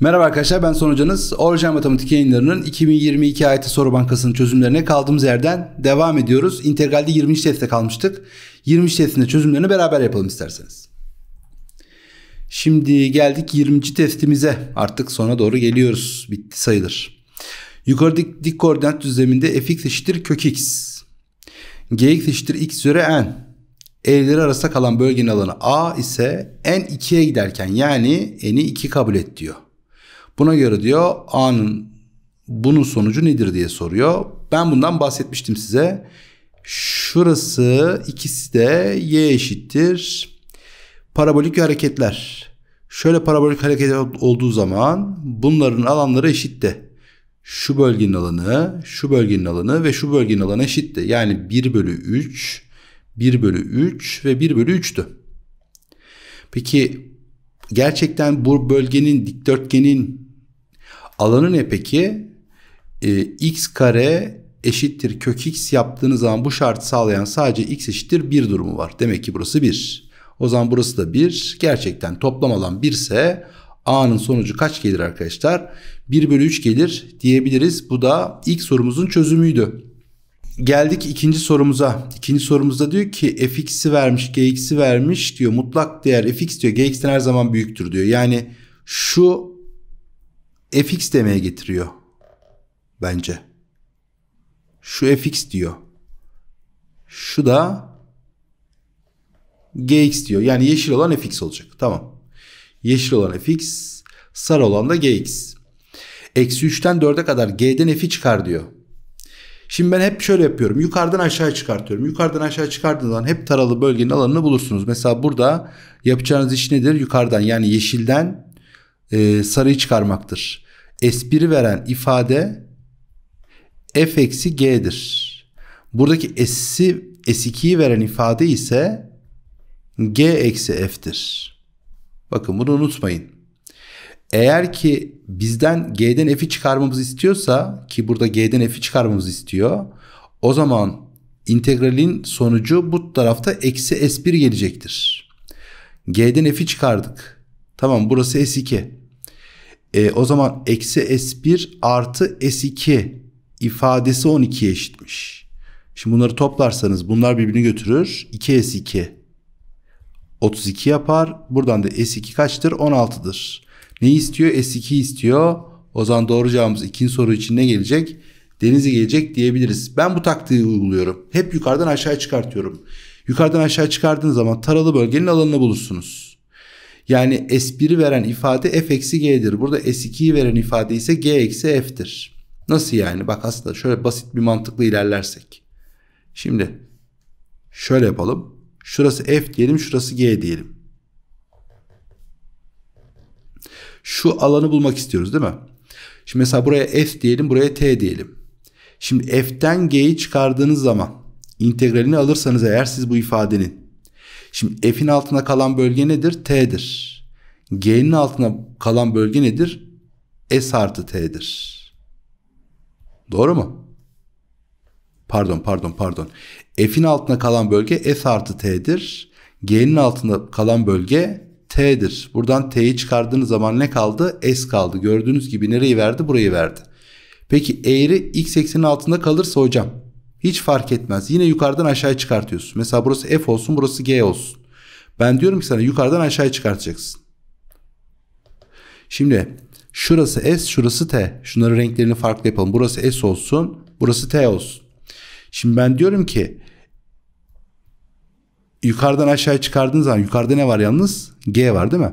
Merhaba arkadaşlar ben Sonucanız. Orijinal Matematik yayınlarının 2022 AYT Soru Bankası'nın çözümlerine kaldığımız yerden devam ediyoruz. İntegralde 20. testte kalmıştık. 20. testinde çözümlerini beraber yapalım isterseniz. Şimdi geldik 20. testimize. Artık sona doğru geliyoruz. Bitti sayılır. Yukarıdaki dik koordinat düzleminde fx eşittir kök x. gx eşittir x üzeri n eğrileri arasında kalan bölgenin alanı A ise n 2'ye giderken yani n'i 2 kabul et diyor. Buna göre diyor A'nın bunun sonucu nedir diye soruyor. Ben bundan bahsetmiştim size. Şurası ikisi de y eşittir. Parabolik hareketler. Şöyle parabolik hareket olduğu zaman bunların alanları eşitti. Şu bölgenin alanı, şu bölgenin alanı ve şu bölgenin alanı eşitti. Yani 1 bölü 3, 1 bölü 3 ve 1 bölü 3'tü. Peki gerçekten bu bölgenin dikdörtgenin Alanı ne peki? E, x kare eşittir kök x yaptığınız zaman bu şartı sağlayan sadece x eşittir 1 durumu var. Demek ki burası 1. O zaman burası da 1. Gerçekten toplam alan 1 ise A'nın sonucu kaç gelir arkadaşlar? 1 bölü 3 gelir diyebiliriz. Bu da ilk sorumuzun çözümüydü. Geldik ikinci sorumuza. İkinci sorumuzda diyor ki fx'i vermiş, gx'i vermiş diyor. Mutlak değer fx diyor. gx'ten her zaman büyüktür diyor. Yani şu fx demeye getiriyor bence. Şu fx diyor. Şu da gx diyor. Yani yeşil olan fx olacak. Tamam. Yeşil olan fx, sarı olan da gx. Eksi 3'ten 4'e kadar g'den f'i çıkar diyor. Şimdi ben hep şöyle yapıyorum. Yukarıdan aşağı çıkartıyorum. Yukarıdan aşağı çıkardığından hep taralı bölgenin alanını bulursunuz. Mesela burada yapacağınız iş nedir? Yukarıdan yani yeşilden e, sarıyı çıkarmaktır. Espri veren ifade f eksi g'dir. Buradaki s'i s2'yi veren ifade ise g eksi f'tir. Bakın bunu unutmayın. Eğer ki bizden g'den f'i çıkarmamızı istiyorsa ki burada g'den f'i çıkarmamızı istiyor. O zaman integralin sonucu bu tarafta eksi s1 gelecektir. G'den f'i çıkardık. Tamam burası s2. E, o zaman eksi S1 artı S2 ifadesi 12'ye eşitmiş. Şimdi bunları toplarsanız bunlar birbirini götürür. 2S2 32 yapar. Buradan da S2 kaçtır? 16'dır. Ne istiyor? S2 istiyor. O zaman doğru cevabımız ikinci soru için ne gelecek? Denize gelecek diyebiliriz. Ben bu taktiği uyguluyorum. Hep yukarıdan aşağı çıkartıyorum. Yukarıdan aşağı çıkardığınız zaman taralı bölgenin alanını bulursunuz. Yani S1'i veren ifade f eksi g'dir. Burada S2'yi veren ifade ise g eksi f'tir. Nasıl yani? Bak aslında şöyle basit bir mantıkla ilerlersek. Şimdi şöyle yapalım. Şurası f diyelim, şurası g diyelim. Şu alanı bulmak istiyoruz değil mi? Şimdi mesela buraya f diyelim, buraya t diyelim. Şimdi f'ten g'yi çıkardığınız zaman integralini alırsanız eğer siz bu ifadenin Şimdi F'in altına kalan bölge nedir? T'dir. G'nin altına kalan bölge nedir? S artı T'dir. Doğru mu? Pardon pardon pardon. F'in altına kalan bölge S artı T'dir. G'nin altında kalan bölge T'dir. Buradan T'yi çıkardığınız zaman ne kaldı? S kaldı. Gördüğünüz gibi nereyi verdi? Burayı verdi. Peki eğri x eksenin altında kalırsa hocam hiç fark etmez. Yine yukarıdan aşağıya çıkartıyorsun. Mesela burası F olsun burası G olsun. Ben diyorum ki sana yukarıdan aşağıya çıkartacaksın. Şimdi şurası S şurası T. Şunların renklerini farklı yapalım. Burası S olsun burası T olsun. Şimdi ben diyorum ki yukarıdan aşağıya çıkardığın zaman yukarıda ne var yalnız? G var değil mi?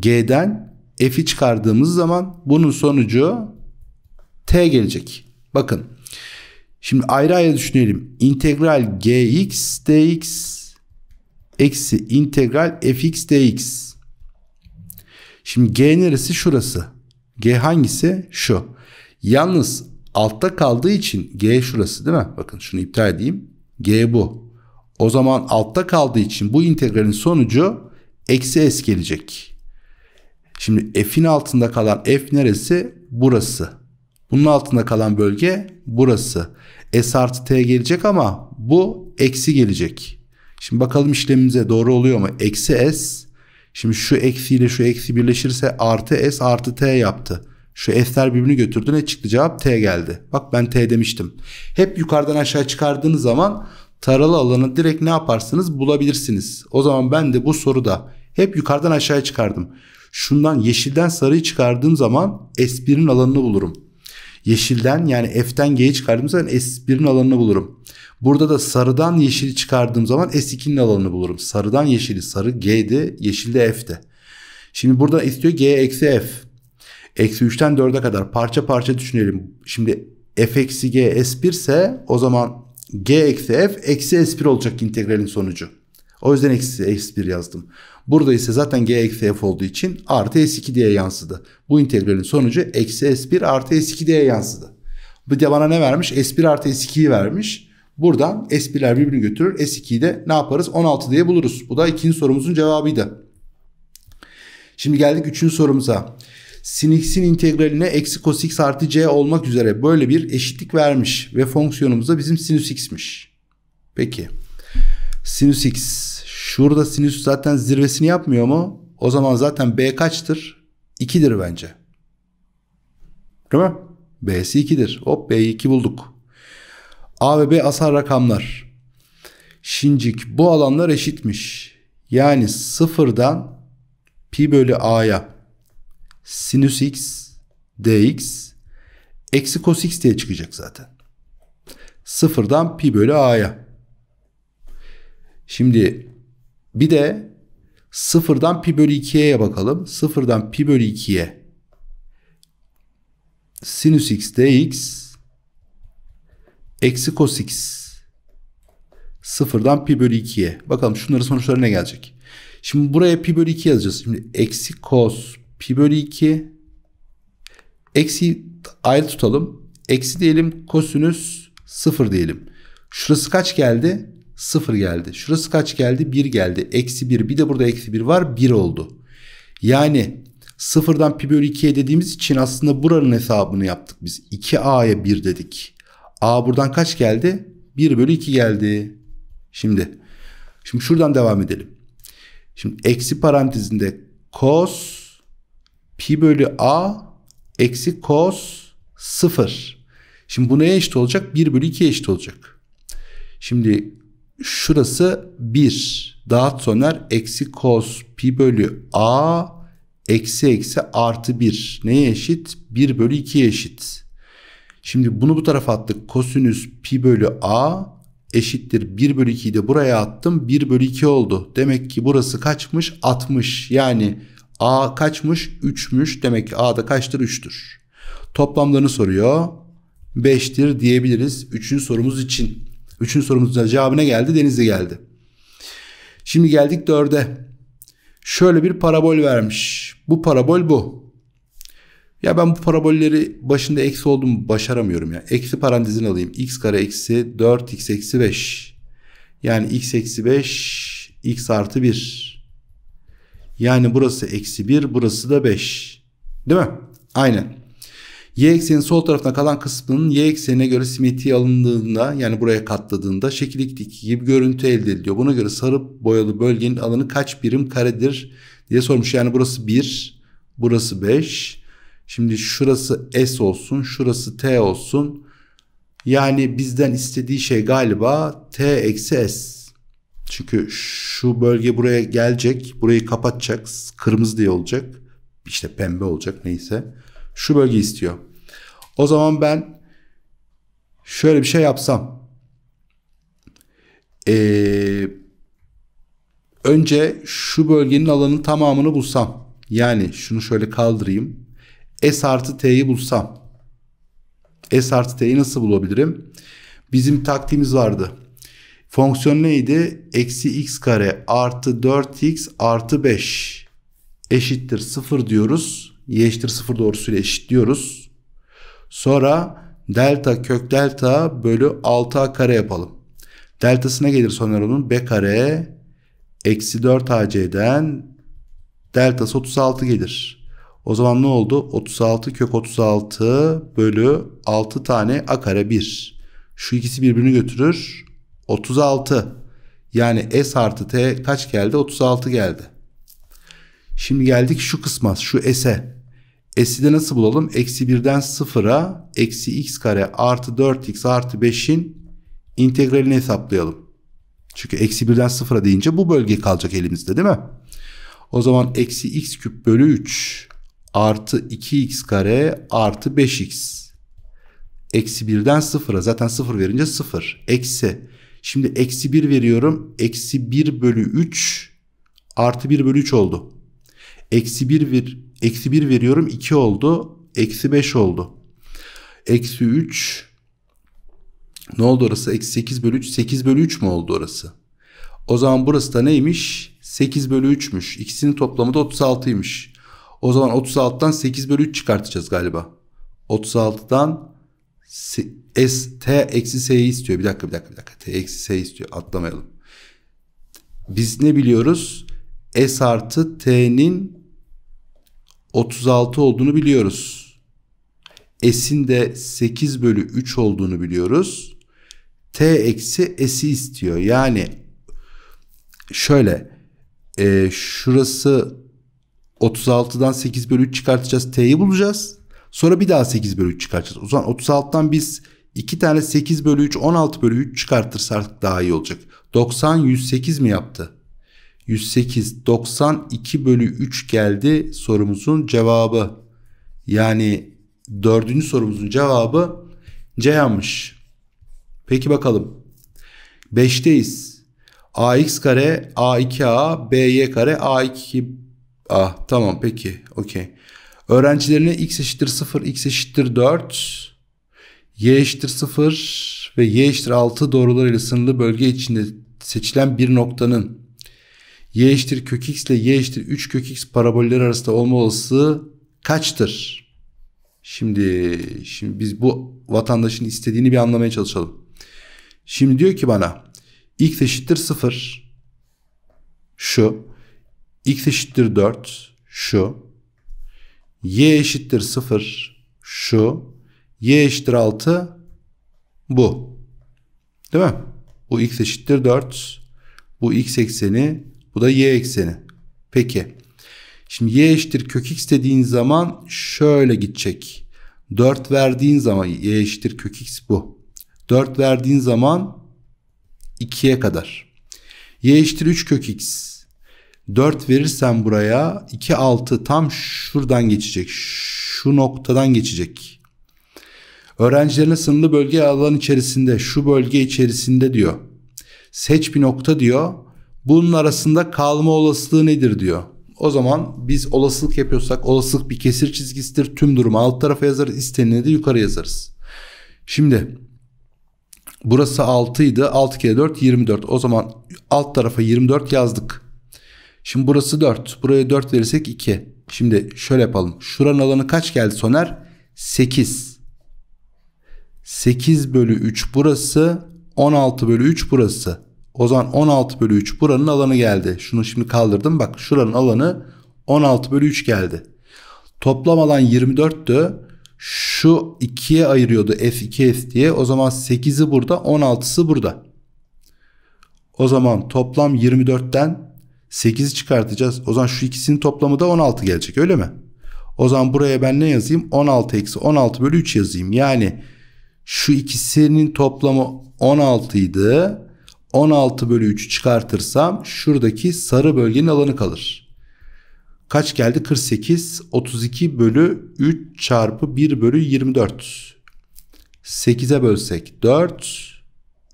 G'den F'i çıkardığımız zaman bunun sonucu T gelecek. Bakın Şimdi ayrı ayrı düşünelim. İntegral gx dx eksi integral fx dx. Şimdi g neresi? Şurası. G hangisi? Şu. Yalnız altta kaldığı için g şurası değil mi? Bakın şunu iptal edeyim. G bu. O zaman altta kaldığı için bu integralin sonucu eksi s gelecek. Şimdi f'in altında kalan f neresi? Burası. Bunun altında kalan bölge burası. S artı T gelecek ama bu eksi gelecek. Şimdi bakalım işlemimize doğru oluyor mu? Eksi S. Şimdi şu eksiyle şu eksi birleşirse artı S artı T yaptı. Şu S'ler birbirini götürdü ne çıktı? Cevap T geldi. Bak ben T demiştim. Hep yukarıdan aşağı çıkardığınız zaman taralı alanı direkt ne yaparsınız bulabilirsiniz. O zaman ben de bu soruda hep yukarıdan aşağı çıkardım. Şundan yeşilden sarıyı çıkardığım zaman S1'in alanını bulurum. Yeşilden yani F'den G'yi çıkardığım zaman S1'in alanını bulurum. Burada da sarıdan yeşili çıkardığım zaman S2'nin alanını bulurum. Sarıdan yeşili sarı G'de yeşilde F'de. Şimdi burada istiyor G eksi F. Eksi 3'ten 4'e kadar parça parça düşünelim. Şimdi F eksi G S1 ise o zaman G eksi F eksi S1 olacak integralin sonucu. O yüzden eksi S1 yazdım. Burada ise zaten g eksi f olduğu için artı s2 diye yansıdı. Bu integralin sonucu eksi s1 artı s2 diye yansıdı. Bu de bana ne vermiş? s1 artı s2'yi vermiş. Buradan s1'ler birbirini götürür. s2'yi de ne yaparız? 16 diye buluruz. Bu da ikinci sorumuzun cevabıydı. Şimdi geldik üçüncü sorumuza. Sin x'in integraline eksi cos x artı c olmak üzere böyle bir eşitlik vermiş. Ve fonksiyonumuz da bizim sinüs x'miş. Peki. Sinüs x Şurada sinüs zaten zirvesini yapmıyor mu? O zaman zaten B kaçtır? 2'dir bence. Değil mi? B'si 2'dir. Hop b 2 bulduk. A ve B asal rakamlar. Şincik bu alanlar eşitmiş. Yani sıfırdan pi bölü a'ya sinüs x dx eksi cos x diye çıkacak zaten. Sıfırdan pi bölü a'ya. Şimdi bir de sıfırdan pi bölü 2'ye bakalım. Sıfırdan pi bölü 2'ye sinüs x dx eksi cos x sıfırdan pi bölü 2'ye. Bakalım şunların sonuçları ne gelecek? Şimdi buraya pi bölü 2 yazacağız. Şimdi eksi cos pi bölü 2 eksi ayrı tutalım. Eksi diyelim kosinüs sıfır diyelim. Şurası kaç geldi? 0 geldi. Şurası kaç geldi? 1 geldi. Eksi 1. Bir de burada eksi 1 var. 1 oldu. Yani sıfırdan pi bölü 2'ye dediğimiz için aslında buranın hesabını yaptık biz. 2a'ya 1 dedik. a buradan kaç geldi? 1 bölü 2 geldi. Şimdi şimdi şuradan devam edelim. Şimdi eksi parantezinde cos pi bölü a eksi cos 0. Şimdi bu neye eşit olacak? 1 bölü 2'ye eşit olacak. Şimdi şurası 1 dağıt soner eksi cos pi bölü a eksi eksi artı 1 neye eşit 1 bölü 2'ye eşit şimdi bunu bu tarafa attık kosinüs pi bölü a eşittir 1 bölü 2'yi de buraya attım 1 bölü 2 oldu demek ki burası kaçmış 60 yani a kaçmış 3'müş demek ki a da kaçtır 3'tür toplamlarını soruyor 5'tir diyebiliriz 3. sorumuz için. Üçüncü sorumuzun cevabına geldi. Denizli geldi. Şimdi geldik dörde. Şöyle bir parabol vermiş. Bu parabol bu. Ya ben bu parabolleri başında eksi oldum başaramıyorum ya. Eksi parantezin alayım. x kare eksi 4 x eksi 5. Yani x eksi 5 x artı 1. Yani burası eksi 1 burası da 5. Değil mi? Aynen. Y eksenin sol tarafına kalan kısmının y eksenine göre simetriği alındığında yani buraya katladığında şekil dikdiki gibi görüntü elde ediliyor. Buna göre sarı boyalı bölgenin alanı kaç birim karedir diye sormuş. Yani burası 1, burası 5. Şimdi şurası S olsun, şurası T olsun. Yani bizden istediği şey galiba T eksi S. Çünkü şu bölge buraya gelecek, burayı kapatacak, kırmızı diye olacak. İşte pembe olacak neyse. Şu bölge istiyor. O zaman ben şöyle bir şey yapsam. Ee, önce şu bölgenin alanın tamamını bulsam. Yani şunu şöyle kaldırayım. S artı T'yi bulsam. S artı T'yi nasıl bulabilirim? Bizim taktiğimiz vardı. Fonksiyon neydi? Eksi x kare artı 4x artı 5 eşittir 0 diyoruz y eşittir 0 doğrusuyla eşitliyoruz. Sonra delta kök delta bölü 6a kare yapalım. Deltasına gelir sonra onun b kare eksi 4ac'den deltası 36 gelir. O zaman ne oldu? 36 kök 36 bölü 6 tane a kare 1. Şu ikisi birbirini götürür. 36. Yani s artı t kaç geldi? 36 geldi. Şimdi geldik şu kısma şu s'e. S'i de nasıl bulalım? Eksi 1'den 0'a eksi x kare artı 4x artı 5'in integralini hesaplayalım. Çünkü eksi 1'den 0'a deyince bu bölge kalacak elimizde değil mi? O zaman eksi x küp bölü 3 artı 2x kare artı 5x. Eksi 1'den 0'a zaten 0 verince 0. Eksi. Şimdi eksi 1 veriyorum. Eksi 1 bölü 3 artı 1 bölü 3 oldu. Eksi 1, Eksi 1 veriyorum 2 oldu. Eksi 5 oldu. Eksi 3 ne oldu orası? Eksi 8 bölü 3. 8 bölü 3 mü oldu orası? O zaman burası da neymiş? 8 bölü 3'müş. İkisinin toplamı da 36'ymış. O zaman 36'dan 8 bölü 3 çıkartacağız galiba. 36'dan S, T eksi S'yi istiyor. Bir dakika bir dakika bir dakika. T eksi S istiyor. Atlamayalım. Biz ne biliyoruz? S artı T'nin 36 olduğunu biliyoruz. S'in de 8 bölü 3 olduğunu biliyoruz. T eksi S'i istiyor. Yani şöyle e, şurası 36'dan 8 bölü 3 çıkartacağız. T'yi bulacağız. Sonra bir daha 8 bölü 3 çıkartacağız. O zaman 36'dan biz 2 tane 8 bölü 3 16 bölü 3 çıkartırsak daha iyi olacak. 90 108 mi yaptı? 108 92 bölü 3 geldi sorumuzun cevabı. Yani dördüncü sorumuzun cevabı C C'ymiş. Peki bakalım. 5'teyiz. AX kare A2A BY kare A2A tamam peki okey. Öğrencilerine x eşittir 0 x eşittir 4 y eşittir 0 ve y eşittir 6 doğrularıyla sınırlı bölge içinde seçilen bir noktanın y eşittir kök x ile y eşittir 3 kök x paraboller arasında olma olasılığı kaçtır? Şimdi, şimdi biz bu vatandaşın istediğini bir anlamaya çalışalım. Şimdi diyor ki bana x eşittir 0 şu x eşittir 4 şu y eşittir 0 şu y eşittir 6 bu. Değil mi? Bu x eşittir 4. Bu x ekseni bu da y ekseni. Peki. Şimdi y eşittir kök x dediğin zaman şöyle gidecek. 4 verdiğin zaman y eşittir kök x bu. 4 verdiğin zaman 2'ye kadar. y eşittir 3 kök x. 4 verirsen buraya 2 6 tam şuradan geçecek. Şu noktadan geçecek. Öğrencilerine sınırlı bölge alan içerisinde şu bölge içerisinde diyor. Seç bir nokta diyor. Bunun arasında kalma olasılığı nedir diyor. O zaman biz olasılık yapıyorsak olasılık bir kesir çizgisidir. Tüm durumu alt tarafa yazarız. İstenileni de yukarı yazarız. Şimdi burası 6 idi. 6 kere 4 24. O zaman alt tarafa 24 yazdık. Şimdi burası 4. Buraya 4 verirsek 2. Şimdi şöyle yapalım. Şuranın alanı kaç geldi Soner? 8. 8 bölü 3 burası. 16 bölü 3 burası. O zaman 16 bölü 3 buranın alanı geldi. Şunu şimdi kaldırdım. Bak şuranın alanı 16 bölü 3 geldi. Toplam alan 24'tü. Şu 2'ye ayırıyordu F2S diye. O zaman 8'i burada 16'sı burada. O zaman toplam 24'ten 8'i çıkartacağız. O zaman şu ikisinin toplamı da 16 gelecek öyle mi? O zaman buraya ben ne yazayım? 16 eksi 16 bölü 3 yazayım. Yani şu ikisinin toplamı 16 idi. 16 bölü 3'ü çıkartırsam şuradaki sarı bölgenin alanı kalır. Kaç geldi? 48. 32 bölü 3 çarpı 1 bölü 24. 8'e bölsek 4.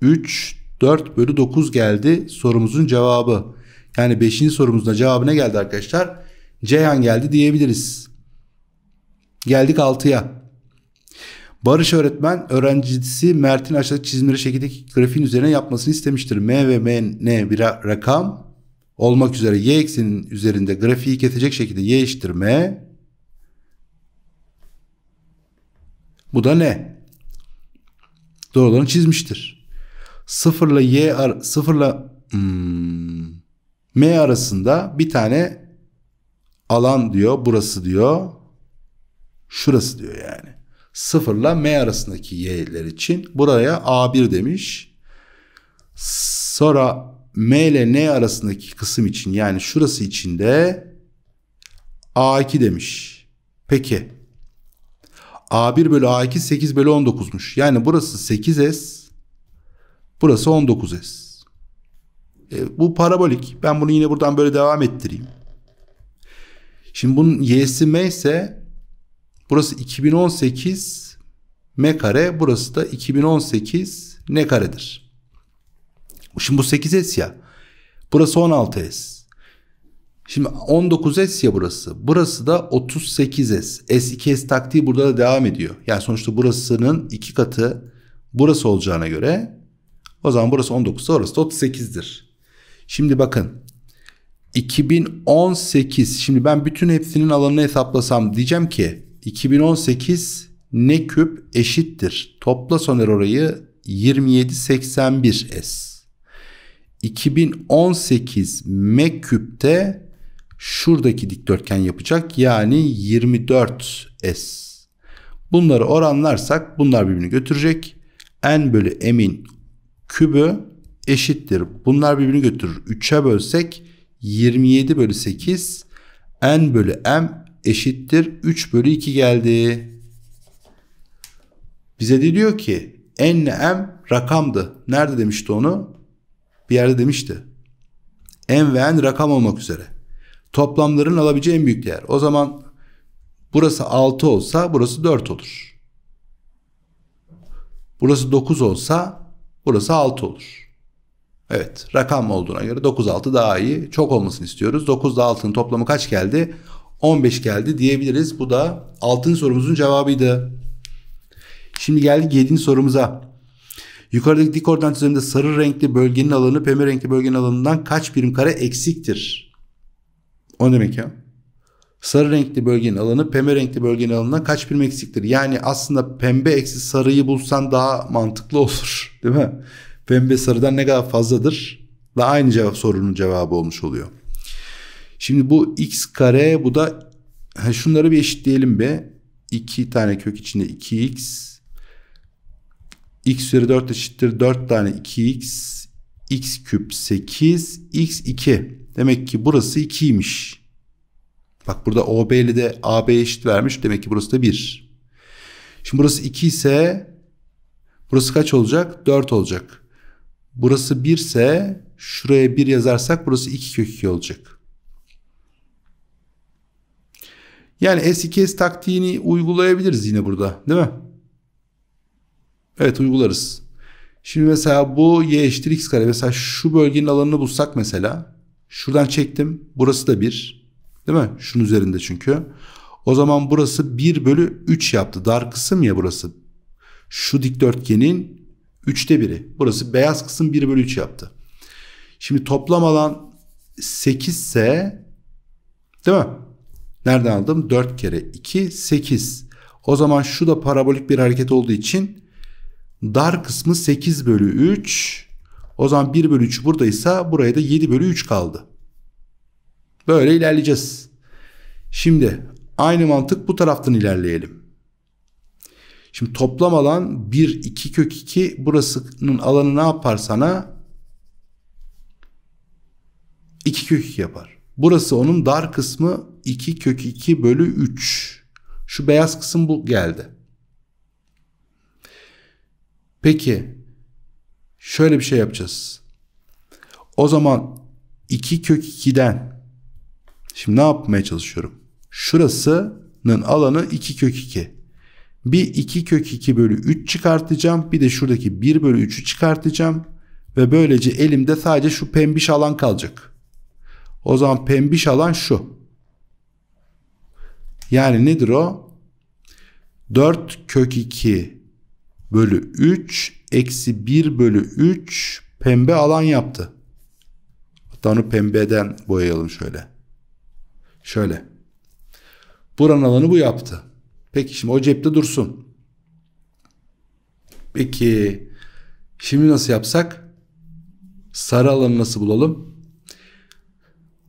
3. 4 bölü 9 geldi sorumuzun cevabı. Yani 5. sorumuzda cevabı ne geldi arkadaşlar? Ceyhan geldi diyebiliriz. Geldik 6'ya. Barış öğretmen öğrencisi Mert'in aşağıdaki çizimleri şekildeki grafiğin üzerine yapmasını istemiştir. M ve M MN bir rakam olmak üzere y eksenin üzerinde grafiği kesecek şekilde y eşittir m. Bu da ne? Doğrularını çizmiştir. Sıfırla y ar sıfırla hmm, m arasında bir tane alan diyor. Burası diyor. Şurası diyor yani. 0 ile M arasındaki y'ler için buraya A1 demiş. Sonra M ile N arasındaki kısım için yani şurası için de A2 demiş. Peki. A1 bölü A2 8 bölü 19'muş. Yani burası 8S. Burası 19S. E, bu parabolik. Ben bunu yine buradan böyle devam ettireyim. Şimdi bunun y'si m ise Burası 2018 m kare burası da 2018 n karedir. Şimdi bu 8s ya. Burası 16s. Şimdi 19s ya burası. Burası da 38s. S2s taktiği burada da devam ediyor. Yani sonuçta burasının iki katı burası olacağına göre o zaman burası 19, orası da 38'dir. Şimdi bakın 2018 şimdi ben bütün hepsinin alanını hesaplasam diyeceğim ki 2018 ne küp eşittir. Topla soner orayı 2781S. 2018 m küpte şuradaki dikdörtgen yapacak. Yani 24S. Bunları oranlarsak bunlar birbirini götürecek. N bölü m'in kübü eşittir. Bunlar birbirini götürür. 3'e bölsek 27 bölü 8 n bölü m eşittir 3 bölü 2 geldi. Bize de diyor ki en m rakamdı. Nerede demişti onu? Bir yerde demişti. N ve n rakam olmak üzere. Toplamların alabileceği en büyük değer. O zaman burası 6 olsa burası 4 olur. Burası 9 olsa burası 6 olur. Evet rakam olduğuna göre 9 6 daha iyi. Çok olmasını istiyoruz. 9 da 6'nın toplamı kaç geldi? 15 geldi diyebiliriz. Bu da 6. sorumuzun cevabıydı. Şimdi geldik 7. sorumuza. Yukarıdaki dik oradan çizimde sarı renkli bölgenin alanı pembe renkli bölgenin alanından kaç birim kare eksiktir? O ne demek ya? Sarı renkli bölgenin alanı pembe renkli bölgenin alanından kaç birim eksiktir? Yani aslında pembe eksi sarıyı bulsan daha mantıklı olur. Değil mi? Pembe sarıdan ne kadar fazladır? Da aynı cevap sorunun cevabı olmuş oluyor. Şimdi bu x kare bu da ha şunları bir eşitleyelim be. 2 tane kök içinde 2x x üzeri 4 eşittir 4 tane 2x x küp 8 x 2 demek ki burası 2'ymiş bak burada OB ile de AB eşit vermiş demek ki burası da 1 şimdi burası 2 ise burası kaç olacak 4 olacak burası 1 ise şuraya 1 yazarsak burası 2 kök 2 olacak Yani S2S taktiğini uygulayabiliriz yine burada değil mi? Evet uygularız. Şimdi mesela bu y eşittir x kare. Mesela şu bölgenin alanını bulsak mesela. Şuradan çektim. Burası da 1. Değil mi? Şunun üzerinde çünkü. O zaman burası 1 bölü 3 yaptı. Dar kısım ya burası. Şu dikdörtgenin 3'te 1'i. Burası beyaz kısım 1 bölü 3 yaptı. Şimdi toplam alan 8 ise değil mi? Nereden aldım? 4 kere 2 8. O zaman şu da parabolik bir hareket olduğu için dar kısmı 8 bölü 3. O zaman 1 bölü 3 buradaysa buraya da 7 bölü 3 kaldı. Böyle ilerleyeceğiz. Şimdi aynı mantık bu taraftan ilerleyelim. Şimdi toplam alan 1, 2 kök 2 burasının alanı ne yapar sana? 2 kök 2 yapar. Burası onun dar kısmı 2 kök 2 bölü 3. Şu beyaz kısım bu geldi. Peki şöyle bir şey yapacağız. O zaman 2 kök 2'den şimdi ne yapmaya çalışıyorum? Şurasının alanı 2 kök 2. Bir 2 kök 2 bölü 3 çıkartacağım. Bir de şuradaki 1 bölü 3'ü çıkartacağım. Ve böylece elimde sadece şu pembiş alan kalacak. O zaman pembiş alan şu. Yani nedir o? 4 kök 2 bölü 3 eksi 1 bölü 3 pembe alan yaptı. Hatta onu pembeden boyayalım şöyle. Şöyle. Buranın alanı bu yaptı. Peki şimdi o cepte dursun. Peki şimdi nasıl yapsak? Sarı alanı nasıl bulalım?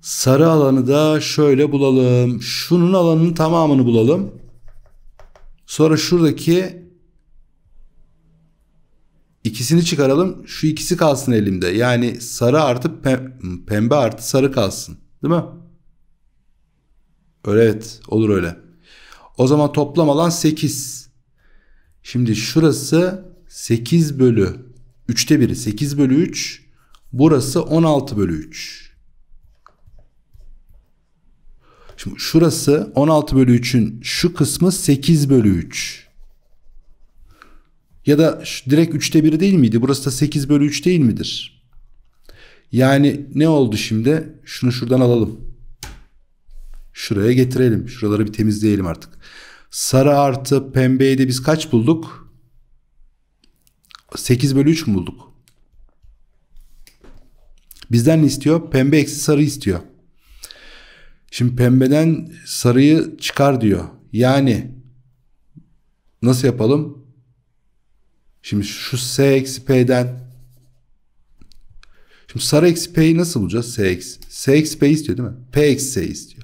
Sarı alanı da şöyle bulalım. Şunun alanının tamamını bulalım. Sonra şuradaki ikisini çıkaralım. Şu ikisi kalsın elimde. Yani sarı artı pem pembe artı sarı kalsın. Değil mi? Öyle evet. Olur öyle. O zaman toplam alan 8. Şimdi şurası 8 bölü 3'te 1'i 8 bölü 3. Burası 16 bölü 3. Şimdi şurası 16 bölü 3'ün şu kısmı 8 bölü 3. Ya da direkt 3'te 1 değil miydi? Burası da 8 bölü 3 değil midir? Yani ne oldu şimdi? Şunu şuradan alalım. Şuraya getirelim. Şuraları bir temizleyelim artık. Sarı artı pembeyi de biz kaç bulduk? 8 bölü 3 mü bulduk? Bizden ne istiyor? Pembe eksi sarı istiyor. Şimdi pembeden sarıyı çıkar diyor. Yani nasıl yapalım? Şimdi şu S eksi P'den Şimdi sarı eksi P'yi nasıl bulacağız? S eksi. S eksi P istiyor değil mi? P eksi S istiyor.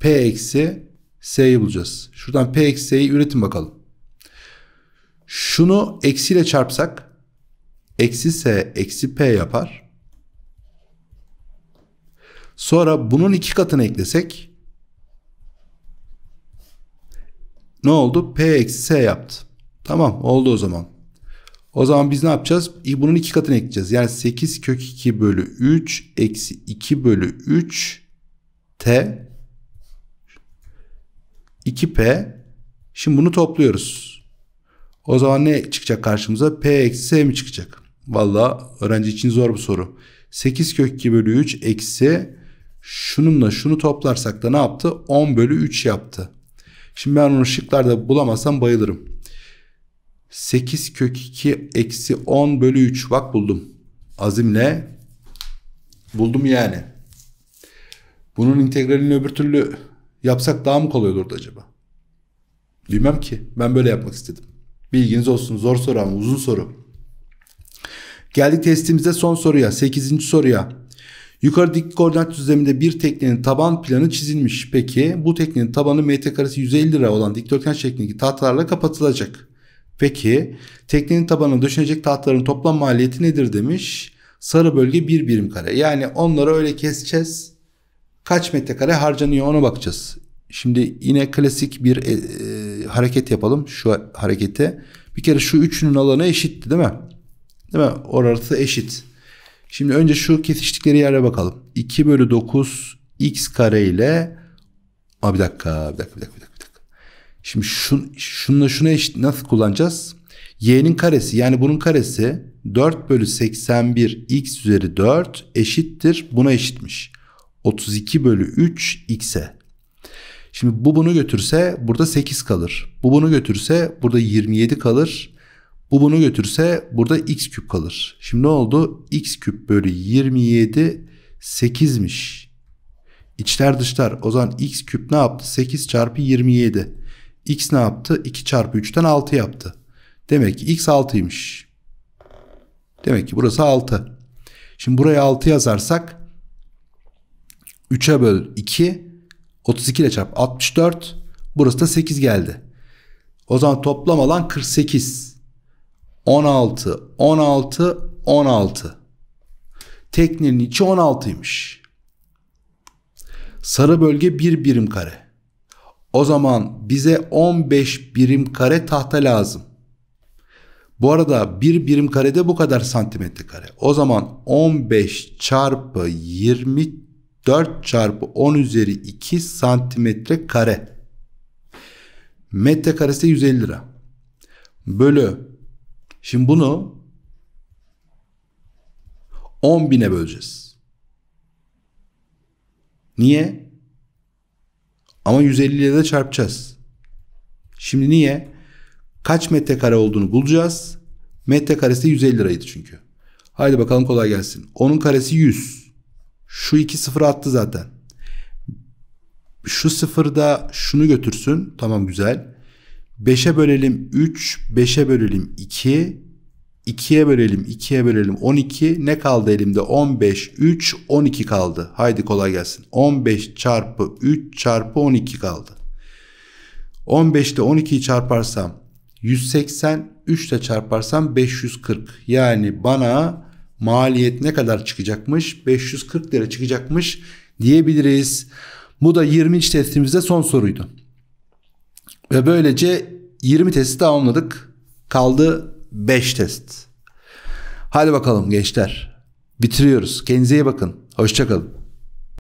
P eksi S'yi bulacağız. Şuradan P eksi S'yi üretin bakalım. Şunu eksiyle çarpsak eksi S eksi P yapar. Sonra bunun iki katını eklesek ne oldu? P eksi S yaptı. Tamam oldu o zaman. O zaman biz ne yapacağız? Bunun iki katını ekleyeceğiz. Yani 8 kök 2 bölü 3 eksi 2 bölü 3 T 2P Şimdi bunu topluyoruz. O zaman ne çıkacak karşımıza? P eksi S mi çıkacak? Valla öğrenci için zor bir soru. 8 kök 2 bölü 3 eksi Şununla şunu toplarsak da ne yaptı? 10 bölü 3 yaptı. Şimdi ben onu şıklarda bulamazsam bayılırım. 8 kök 2 eksi 10 bölü 3 bak buldum. Azimle buldum yani. Bunun integralini öbür türlü yapsak daha mı kolay olurdu acaba? Bilmem ki. Ben böyle yapmak istedim. Bilginiz olsun. Zor soru ama uzun soru. Geldik testimizde son soruya. 8. soruya. Yukarı dik koordinat düzleminde bir teknenin taban planı çizilmiş. Peki bu teknenin tabanı mt karesi 150 lira olan dikdörtgen şeklindeki tahtalarla kapatılacak. Peki teknenin tabanına döşenecek tahtaların toplam maliyeti nedir demiş. Sarı bölge bir birim kare. Yani onları öyle keseceğiz. Kaç metrekare harcanıyor ona bakacağız. Şimdi yine klasik bir e, e, hareket yapalım şu harekete. Bir kere şu üçünün alanı eşitti değil mi? Değil mi? Orası eşit. Şimdi önce şu kesiştikleri yere bakalım. 2 bölü 9 x kare ile Aa, bir dakika bir dakika bir dakika. Bir dakika. Şimdi şun, şunla şuna eşit nasıl kullanacağız? y'nin karesi yani bunun karesi 4 bölü 81 x üzeri 4 eşittir buna eşitmiş. 32 bölü 3 x'e. Şimdi bu bunu götürse burada 8 kalır. Bu bunu götürse burada 27 kalır. Bu bunu götürse burada x küp kalır. Şimdi ne oldu? x küp bölü 27 8'miş. İçler dışlar. O zaman x küp ne yaptı? 8 çarpı 27. x ne yaptı? 2 çarpı 3'ten 6 yaptı. Demek ki x 6'ymış. Demek ki burası 6. Şimdi buraya 6 yazarsak 3'e böl 2 32 ile çarp 64 burası da 8 geldi. O zaman toplam alan 48. 16, 16, 16. Teknenin içi 16'ymış. Sarı bölge 1 birim kare. O zaman bize 15 birim kare tahta lazım. Bu arada 1 birim kare de bu kadar santimetre kare. O zaman 15 çarpı 24 çarpı 10 üzeri 2 santimetre kare. Metre karesi 150 lira. Bölü Şimdi bunu 10 bine böleceğiz. Niye? Ama 150 ile de çarpacağız. Şimdi niye? Kaç metrekare olduğunu bulacağız. Metrekaresi de 150 liraydı çünkü. Haydi bakalım kolay gelsin. Onun karesi 100. Şu iki sıfır attı zaten. Şu sıfırda şunu götürsün. Tamam güzel. 5'e bölelim 3, 5'e bölelim 2, 2'ye bölelim 2'ye bölelim 12. Ne kaldı elimde? 15, 3, 12 kaldı. Haydi kolay gelsin. 15 çarpı 3 çarpı 12 kaldı. 15'te 12'yi çarparsam 180, 3 ile çarparsam 540. Yani bana maliyet ne kadar çıkacakmış? 540 lira çıkacakmış diyebiliriz. Bu da 20. testimizde son soruydu. Ve böylece 20 testi tamamladık. Kaldı 5 test. Hadi bakalım gençler. Bitiriyoruz. Kendinize iyi bakın. Hoşçakalın.